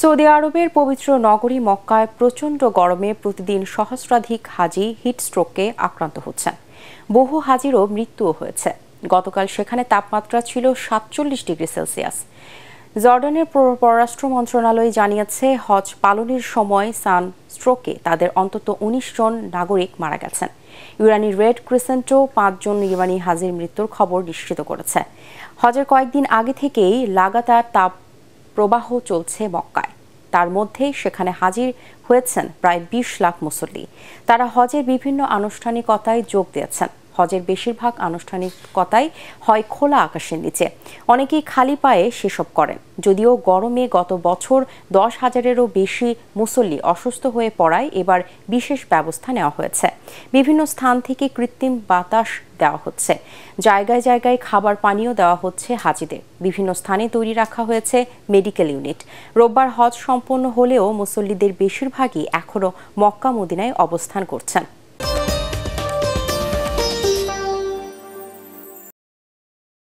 Saudi আরবের পবিত্র নগরী মক্কায় প্রচণ্ড গরমে প্রতিদিন সহস্রাধিক হাজি হিটস্ট্রোকে আক্রান্ত হচ্ছেন বহু হাজিরও মৃত্যুও হয়েছে গতকাল সেখানে তাপমাত্রা ছিল সাতচল্লিশ ডিগ্রি সেলসিয়াস জর্ডানের পররাষ্ট্র মন্ত্রণালয় জানিয়েছে হজ পালনের সময় সান স্ট্রোকে তাদের অন্তত উনিশ জন নাগরিক মারা গেছেন ইরানি রেড ক্রিসেন্টও পাঁচজন ইরানি হাজির মৃত্যুর খবর নিশ্চিত করেছে হজের কয়েকদিন আগে থেকেই লাগাতার তাপ প্রবাহ চলছে মক্কায় তার মধ্যেই সেখানে হাজির হয়েছেন প্রায় বিশ লাখ মুসল্লি তারা হজের বিভিন্ন আনুষ্ঠানিকতায় যোগ দিয়েছেন হজের বেশিরভাগ আনুষ্ঠানিকতাই হয় খোলা আকাশের নিচে অনেকেই খালি পায়ে সেসব করেন যদিও গরমে গত বছর দশ হাজারেরও বেশি মুসল্লি অসুস্থ হয়ে পড়ায় এবার বিশেষ ব্যবস্থা নেওয়া হয়েছে বিভিন্ন স্থান থেকে কৃত্রিম বাতাস দেওয়া হচ্ছে জায়গায় জায়গায় খাবার পানীয় দেওয়া হচ্ছে হাজিদের বিভিন্ন স্থানে তৈরি রাখা হয়েছে মেডিকেল ইউনিট রোববার হজ সম্পন্ন হলেও মুসল্লিদের বেশিরভাগই এখনও মক্কা মদিনায় অবস্থান করছেন